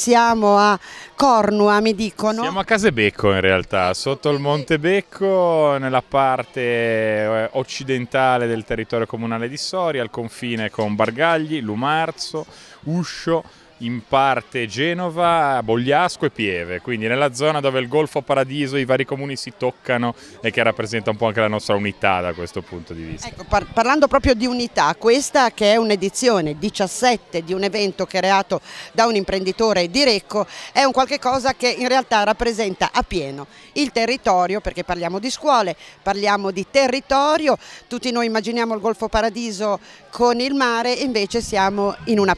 siamo a Cornua, mi dicono. Siamo a Casebecco in realtà, sotto il Montebecco, nella parte eh, occidentale del territorio comunale di Soria, al confine con Bargagli, Lumarzo, Uscio, in parte Genova, Bogliasco e Pieve, quindi nella zona dove il Golfo Paradiso e i vari comuni si toccano e che rappresenta un po' anche la nostra unità da questo punto di vista. Ecco, par parlando proprio di unità, questa che è un'edizione 17 di un evento creato da un imprenditore di Recco è un qualche cosa che in realtà rappresenta a pieno il territorio, perché parliamo di scuole, parliamo di territorio, tutti noi immaginiamo il Golfo Paradiso con il mare, invece siamo in una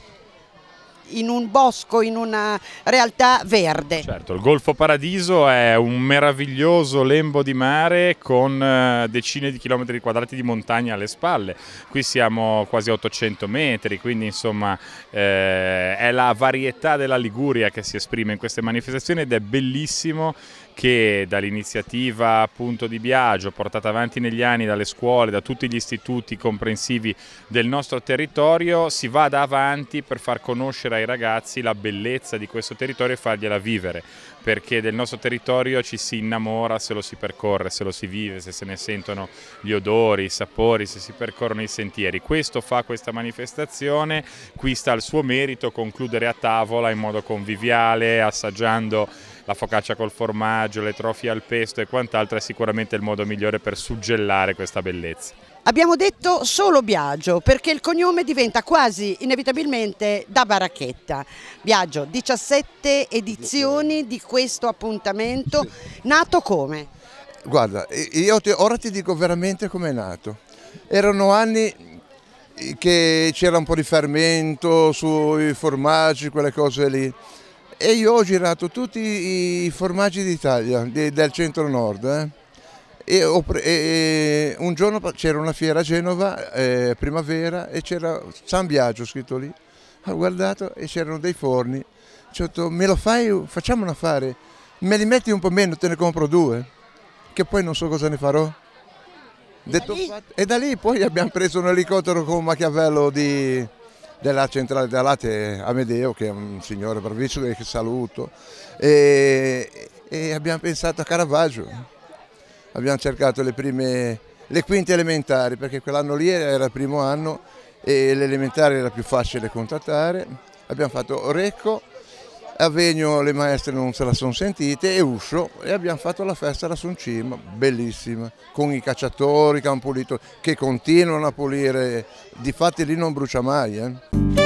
in un bosco, in una realtà verde. Certo, il Golfo Paradiso è un meraviglioso lembo di mare con eh, decine di chilometri quadrati di montagna alle spalle. Qui siamo quasi a 800 metri, quindi insomma eh, è la varietà della Liguria che si esprime in queste manifestazioni ed è bellissimo che dall'iniziativa appunto di Biagio portata avanti negli anni dalle scuole, da tutti gli istituti comprensivi del nostro territorio si vada avanti per far conoscere ai ragazzi la bellezza di questo territorio e fargliela vivere perché del nostro territorio ci si innamora se lo si percorre, se lo si vive, se se ne sentono gli odori, i sapori, se si percorrono i sentieri. Questo fa questa manifestazione, qui sta il suo merito concludere a tavola in modo conviviale, assaggiando la focaccia col formaggio, le trofie al pesto e quant'altro è sicuramente il modo migliore per suggellare questa bellezza. Abbiamo detto solo Biagio perché il cognome diventa quasi inevitabilmente da baracchetta. Biagio, 17 edizioni di questo appuntamento, nato come? Guarda, io ti, ora ti dico veramente come è nato. Erano anni che c'era un po' di fermento sui formaggi, quelle cose lì e io ho girato tutti i formaggi d'Italia, del centro nord. Eh. E, ho, e un giorno c'era una fiera a Genova, eh, primavera, e c'era San Biagio scritto lì. Ho guardato e c'erano dei forni. Ci ho detto, me lo fai, facciamo un affare, me li metti un po' meno, te ne compro due, che poi non so cosa ne farò. E, Detto da, lì? Fatto, e da lì poi abbiamo preso un elicottero con un Machiavello di della centrale da latte Amedeo, che è un signore bravissimo che saluto, e, e abbiamo pensato a Caravaggio, abbiamo cercato le prime, le quinte elementari, perché quell'anno lì era il primo anno e l'elementare era più facile contattare, abbiamo fatto Orecco, a Vegno le maestre non se la sono sentite e Uscio e abbiamo fatto la festa alla Soncima, bellissima, con i cacciatori che hanno pulito, che continuano a pulire, di fatti lì non brucia mai. Eh.